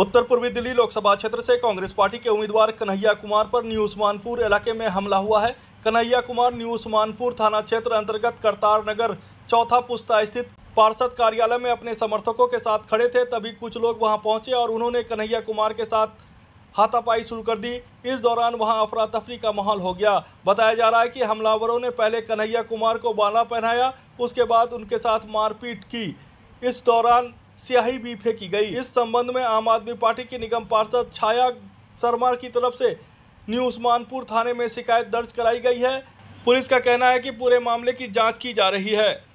उत्तर पूर्वी दिल्ली लोकसभा क्षेत्र से कांग्रेस पार्टी के उम्मीदवार कन्हैया कुमार पर न्यू उस्मानपुर इलाके में हमला हुआ है कन्हैया कुमार न्यू उस्मानपुर थाना क्षेत्र अंतर्गत करतार नगर चौथा पुस्ता स्थित पार्षद कार्यालय में अपने समर्थकों के साथ खड़े थे तभी कुछ लोग वहां पहुंचे और उन्होंने कन्हैया कुमार के साथ हाथापाई शुरू कर दी इस दौरान वहां अफरा तफरी का माहौल हो गया बताया जा रहा है कि हमलावरों ने पहले कन्हैया कुमार को बाला पहनाया उसके बाद उनके साथ मारपीट की इस दौरान स्याही भी फेंकी गई इस संबंध में आम आदमी पार्टी की निगम पार्षद छाया शर्मा की तरफ से न्यू उस्मानपुर थाने में शिकायत दर्ज कराई गई है पुलिस का कहना है कि पूरे मामले की जांच की जा रही है